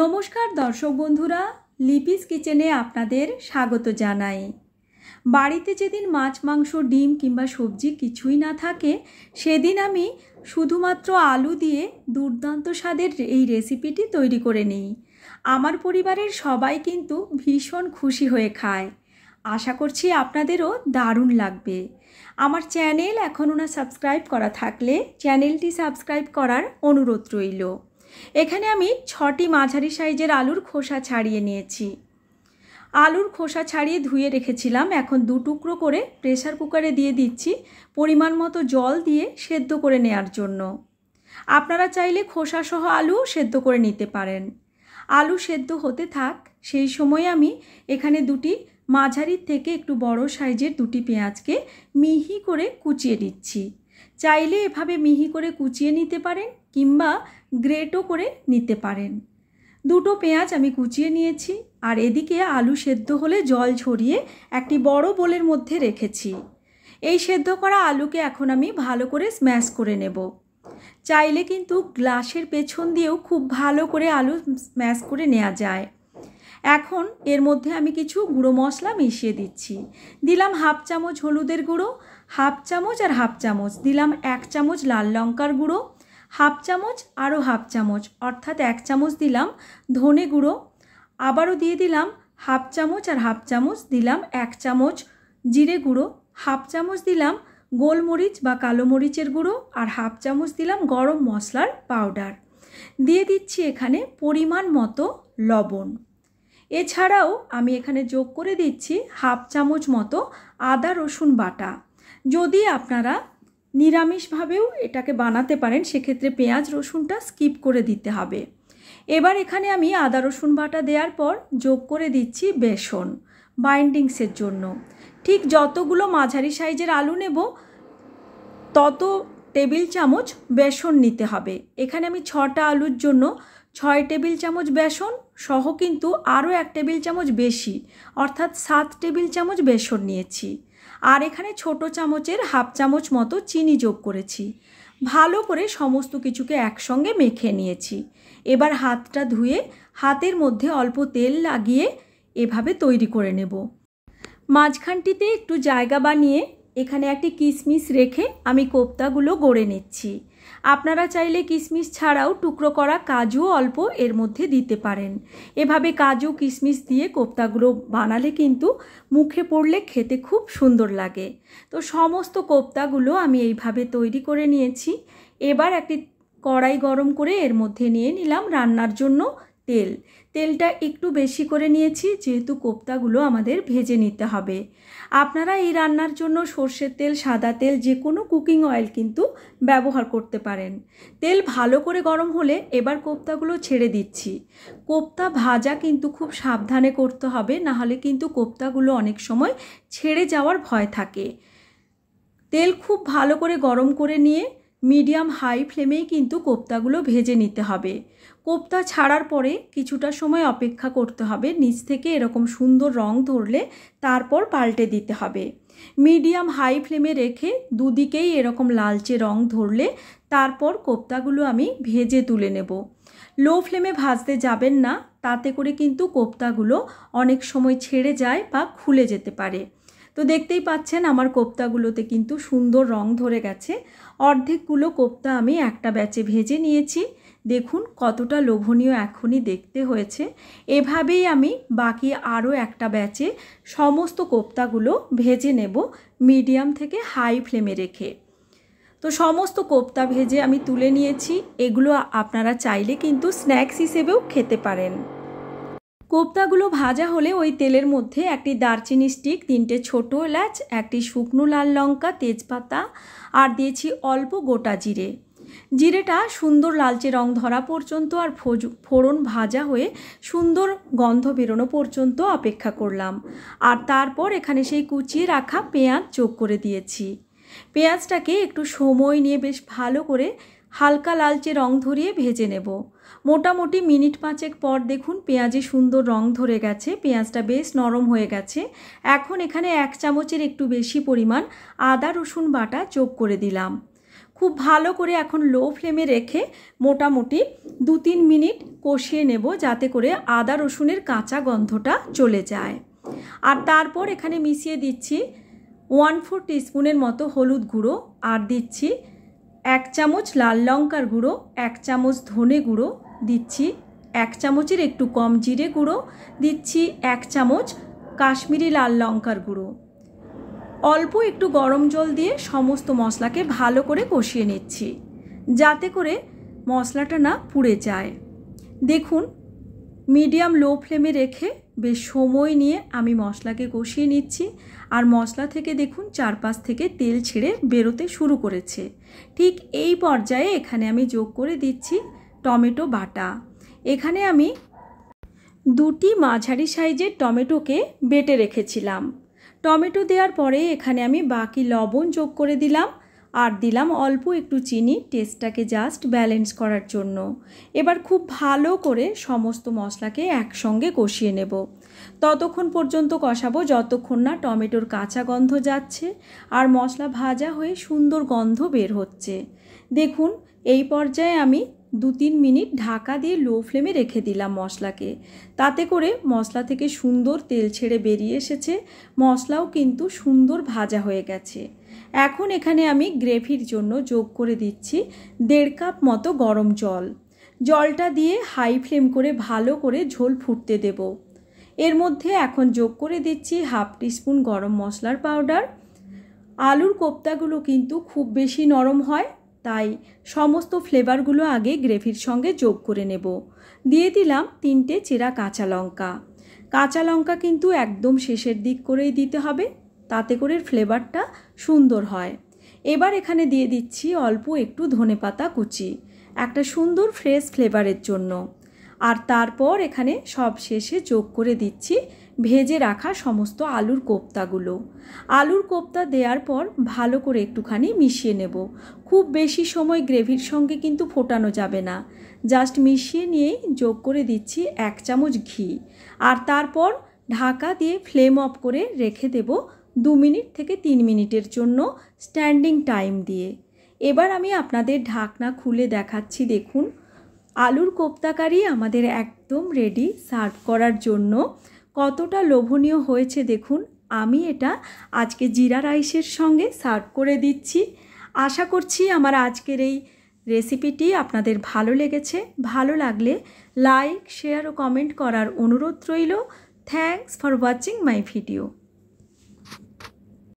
নমস্কার দর্শক বন্ধুরা লিপিস কিচেনে আপনাদের স্বাগত জানাই বাড়িতে যেদিন মাছ মাংস ডিম কিংবা সবজি কিছুই না থাকে সেদিন আমি শুধুমাত্র আলু দিয়ে দুর্দান্ত স্বাদের এই রেসিপিটি তৈরি করে নিই আমার পরিবারের সবাই কিন্তু ভীষণ খুশি হয়ে খায় আশা করছি আপনাদেরও দারুণ লাগবে আমার চ্যানেল এখনও না সাবস্ক্রাইব করা থাকলে চ্যানেলটি সাবস্ক্রাইব করার অনুরোধ রইল এখানে আমি ছটি মাঝারি সাইজের আলুর খোসা ছাড়িয়ে নিয়েছি আলুর খোসা ছাড়িয়ে ধুয়ে রেখেছিলাম এখন দু টুকরো করে প্রেশার কুকারে দিয়ে দিচ্ছি পরিমাণ মতো জল দিয়ে সেদ্ধ করে নেয়ার জন্য আপনারা চাইলে খোসা সহ আলু সেদ্ধ করে নিতে পারেন আলু সেদ্ধ হতে থাক সেই সময় আমি এখানে দুটি মাঝারির থেকে একটু বড় সাইজের দুটি পেঁয়াজকে মিহি করে কুচিয়ে দিচ্ছি চাইলে এভাবে মিহি করে কুচিয়ে নিতে পারেন কিংবা গ্রেটও করে নিতে পারেন দুটো পেঁয়াজ আমি কুচিয়ে নিয়েছি আর এদিকে আলু সেদ্ধ হলে জল ছড়িয়ে একটি বড় বোলের মধ্যে রেখেছি এই সেদ্ধ করা আলুকে এখন আমি ভালো করে স্ম্যাশ করে নেব চাইলে কিন্তু গ্লাসের পেছন দিয়েও খুব ভালো করে আলু স্ম্যাশ করে নেওয়া যায় এখন এর মধ্যে আমি কিছু গুঁড়ো মশলা মিশিয়ে দিচ্ছি দিলাম হাফ চামচ হলুদের গুঁড়ো হাফ চামচ আর হাফ চামচ দিলাম এক চামচ লাল লঙ্কার গুঁড়ো হাফ চামচ আরও হাফ চামচ অর্থাৎ এক চামচ দিলাম ধনে গুঁড়ো আবারও দিয়ে দিলাম হাফ চামচ আর হাফ চামচ দিলাম এক চামচ জিরে গুঁড়ো হাফ চামচ দিলাম গোলমরিচ বা কালো মরিচের গুঁড়ো আর হাফ চামচ দিলাম গরম মশলার পাউডার দিয়ে দিচ্ছি এখানে পরিমাণ মতো লবণ এছাড়াও আমি এখানে যোগ করে দিচ্ছি হাফ চামচ মতো আদা রসুন বাটা যদি আপনারা নিরামিষভাবেও এটাকে বানাতে পারেন সেক্ষেত্রে পেঁয়াজ রসুনটা স্কিপ করে দিতে হবে এবার এখানে আমি আদা রসুন বাটা দেওয়ার পর যোগ করে দিচ্ছি বেসন বাইন্ডিংসের জন্য ঠিক যতগুলো মাঝারি সাইজের আলু নেব তত টেবিল চামচ বেসন নিতে হবে এখানে আমি ছটা আলুর জন্য ছয় টেবিল চামচ বেসন সহ কিন্তু আরও এক টেবিল চামচ বেশি অর্থাৎ সাত টেবিল চামচ বেসন নিয়েছি আর এখানে ছোট চামচের হাফ চামচ মতো চিনি যোগ করেছি ভালো করে সমস্ত কিছুকে একসঙ্গে মেখে নিয়েছি এবার হাতটা ধুয়ে হাতের মধ্যে অল্প তেল লাগিয়ে এভাবে তৈরি করে নেব মাঝখানটিতে একটু জায়গা বানিয়ে এখানে একটি কিশমিশ রেখে আমি কোপ্তাগুলো গড়ে নিচ্ছি আপনারা চাইলে কিশমিশ ছাড়াও টুকরো করা কাজুও অল্প এর মধ্যে দিতে পারেন এভাবে কাজু কিশমিশ দিয়ে কোপ্তাগুলো বানালে কিন্তু মুখে পড়লে খেতে খুব সুন্দর লাগে তো সমস্ত কোপ্তাগুলো আমি এইভাবে তৈরি করে নিয়েছি এবার একটি কড়াই গরম করে এর মধ্যে নিয়ে নিলাম রান্নার জন্য তেল তেলটা একটু বেশি করে নিয়েছি যেহেতু কোপ্তাগুলো আমাদের ভেজে নিতে হবে আপনারা এই রান্নার জন্য সর্ষের তেল সাদা তেল যে কোনো কুকিং অয়েল কিন্তু ব্যবহার করতে পারেন তেল ভালো করে গরম হলে এবার কোপ্তাগুলো ছেড়ে দিচ্ছি কোপ্তা ভাজা কিন্তু খুব সাবধানে করতে হবে নাহলে কিন্তু কোপ্তাগুলো অনেক সময় ছেড়ে যাওয়ার ভয় থাকে তেল খুব ভালো করে গরম করে নিয়ে মিডিয়াম হাই ফ্লেমেই কিন্তু কোপ্তাগুলো ভেজে নিতে হবে কোপ্তা ছাড়ার পরে কিছুটা সময় অপেক্ষা করতে হবে নিচ থেকে এরকম সুন্দর রং ধরলে তারপর পাল্টে দিতে হবে মিডিয়াম হাই ফ্লেমে রেখে দুদিকেই এরকম লালচে রং ধরলে তারপর কোপ্তাগুলো আমি ভেজে তুলে নেব লো ফ্লেমে ভাজতে যাবেন না তাতে করে কিন্তু কোপ্তাগুলো অনেক সময় ছেড়ে যায় বা খুলে যেতে পারে তো দেখতেই পাচ্ছেন আমার কোপ্তাগুলোতে কিন্তু সুন্দর রং ধরে গেছে অর্ধেকগুলো কোপ্তা আমি একটা ব্যাচে ভেজে নিয়েছি দেখুন কতটা লোভনীয় এখনই দেখতে হয়েছে এভাবেই আমি বাকি আরও একটা ব্যাচে সমস্ত কোপ্তাগুলো ভেজে নেব মিডিয়াম থেকে হাই ফ্লেমে রেখে তো সমস্ত কোপ্তা ভেজে আমি তুলে নিয়েছি এগুলো আপনারা চাইলে কিন্তু স্ন্যাক্স হিসেবেও খেতে পারেন কোপ্তাগুলো ভাজা হলে ওই তেলের মধ্যে একটি দারচিনি স্টিক তিনটে ছোট এলাচ একটি শুকনো লাল লঙ্কা তেজপাতা আর দিয়েছি অল্প গোটা জিরে জিরেটা সুন্দর লালচে রং ধরা পর্যন্ত আর ফোড়ন ভাজা হয়ে সুন্দর গন্ধ বেরোনো পর্যন্ত অপেক্ষা করলাম আর তারপর এখানে সেই কুচিয়ে রাখা পেঁয়াজ যোগ করে দিয়েছি পেঁয়াজটাকে একটু সময় নিয়ে বেশ ভালো করে হালকা লালচে রং ধরিয়ে ভেজে নেব মোটামুটি মিনিট পাঁচেক পর দেখুন পেঁয়াজে সুন্দর রং ধরে গেছে পেঁয়াজটা বেশ নরম হয়ে গেছে এখন এখানে এক চামচের একটু বেশি পরিমাণ আদা রসুন বাটা যোগ করে দিলাম খুব ভালো করে এখন লো ফ্লেমে রেখে মোটামুটি দু তিন মিনিট কষিয়ে নেব যাতে করে আদা রসুনের কাঁচা গন্ধটা চলে যায় আর তারপর এখানে মিশিয়ে দিচ্ছি ওয়ান ফোর টিস্পুনের মতো হলুদ গুঁড়ো আর দিচ্ছি এক চামচ লাল লঙ্কার গুঁড়ো এক চামচ ধনে গুঁড়ো দিচ্ছি এক চামচের একটু কম জিরে গুঁড়ো দিচ্ছি এক চামচ কাশ্মীরি লাল লঙ্কার গুঁড়ো অল্প একটু গরম জল দিয়ে সমস্ত মশলাকে ভালো করে কষিয়ে নিচ্ছি যাতে করে মশলাটা না পুড়ে যায় দেখুন মিডিয়াম লো ফ্লেমে রেখে বেশ সময় নিয়ে আমি মশলাকে কষিয়ে নিচ্ছি আর মশলা থেকে দেখুন চারপাশ থেকে তেল ছেড়ে বেরোতে শুরু করেছে ঠিক এই পর্যায়ে এখানে আমি যোগ করে দিচ্ছি টমেটো বাটা এখানে আমি দুটি মাঝারি সাইজের টমেটোকে বেটে রেখেছিলাম টমেটো দেওয়ার পরে এখানে আমি বাকি লবণ যোগ করে দিলাম আর দিলাম অল্প একটু চিনি টেস্টটাকে জাস্ট ব্যালেন্স করার জন্য এবার খুব ভালো করে সমস্ত মশলাকে একসঙ্গে কষিয়ে নেব ততক্ষণ পর্যন্ত কষাবো যতক্ষণ না টমেটোর কাঁচা গন্ধ যাচ্ছে আর মশলা ভাজা হয়ে সুন্দর গন্ধ বের হচ্ছে দেখুন এই পর্যায়ে আমি দু তিন মিনিট ঢাকা দিয়ে লো ফ্লেমে রেখে দিলাম মশলাকে তাতে করে মশলা থেকে সুন্দর তেল ছেড়ে বেরিয়ে এসেছে মশলাও কিন্তু সুন্দর ভাজা হয়ে গেছে এখন এখানে আমি গ্রেভির জন্য যোগ করে দিচ্ছি দেড় কাপ মতো গরম জল জলটা দিয়ে হাই ফ্লেম করে ভালো করে ঝোল ফুটতে দেব এর মধ্যে এখন যোগ করে দিচ্ছি হাফ টিস্পুন গরম মশলার পাউডার আলুর কোপ্তাগুলো কিন্তু খুব বেশি নরম হয় তাই সমস্ত ফ্লেভারগুলো আগে গ্রেভির সঙ্গে যোগ করে নেব দিয়ে দিলাম তিনটে চেরা কাঁচা লঙ্কা কাঁচা লঙ্কা কিন্তু একদম শেষের দিক করেই দিতে হবে তাতে করে ফ্লেভারটা সুন্দর হয় এবার এখানে দিয়ে দিচ্ছি অল্প একটু ধনে পাতা কুচি একটা সুন্দর ফ্রেশ ফ্লেভারের জন্য আর তারপর এখানে সব শেষে যোগ করে দিচ্ছি ভেজে রাখা সমস্ত আলুর কোপ্তাগুলো আলুর কোপ্তা দেওয়ার পর ভালো করে একটুখানি মিশিয়ে নেব খুব বেশি সময় গ্রেভির সঙ্গে কিন্তু ফোটানো যাবে না জাস্ট মিশিয়ে নিয়েই যোগ করে দিচ্ছি এক চামচ ঘি আর তারপর ঢাকা দিয়ে ফ্লেম অফ করে রেখে দেব দু মিনিট থেকে তিন মিনিটের জন্য স্ট্যান্ডিং টাইম দিয়ে এবার আমি আপনাদের ঢাকনা খুলে দেখাচ্ছি দেখুন আলুর কোপ্তাকারি আমাদের একদম রেডি সার্ভ করার জন্য কতটা লোভনীয় হয়েছে দেখুন আমি এটা আজকে জিরা রাইসের সঙ্গে সার্ভ করে দিচ্ছি আশা করছি আমার আজকের এই রেসিপিটি আপনাদের ভালো লেগেছে ভালো লাগলে লাইক শেয়ার ও কমেন্ট করার অনুরোধ রইল thanks for watching my video